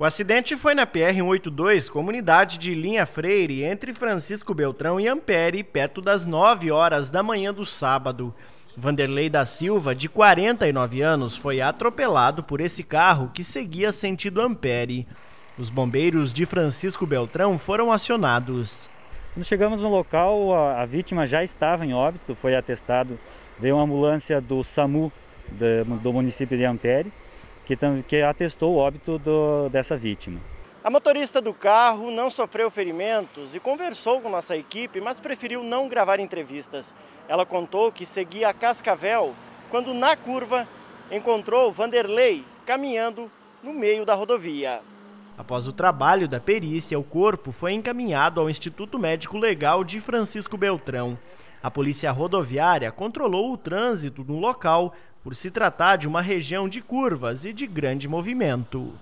O acidente foi na PR-182, comunidade de Linha Freire, entre Francisco Beltrão e Ampere, perto das 9 horas da manhã do sábado. Vanderlei da Silva, de 49 anos, foi atropelado por esse carro que seguia sentido Ampere. Os bombeiros de Francisco Beltrão foram acionados. Quando chegamos no local, a, a vítima já estava em óbito, foi atestado. Veio uma ambulância do SAMU do, do município de Ampere que, que atestou o óbito do, dessa vítima. A motorista do carro não sofreu ferimentos e conversou com nossa equipe, mas preferiu não gravar entrevistas. Ela contou que seguia a Cascavel quando, na curva, encontrou Vanderlei caminhando no meio da rodovia. Após o trabalho da perícia, o corpo foi encaminhado ao Instituto Médico Legal de Francisco Beltrão. A Polícia Rodoviária controlou o trânsito no local por se tratar de uma região de curvas e de grande movimento.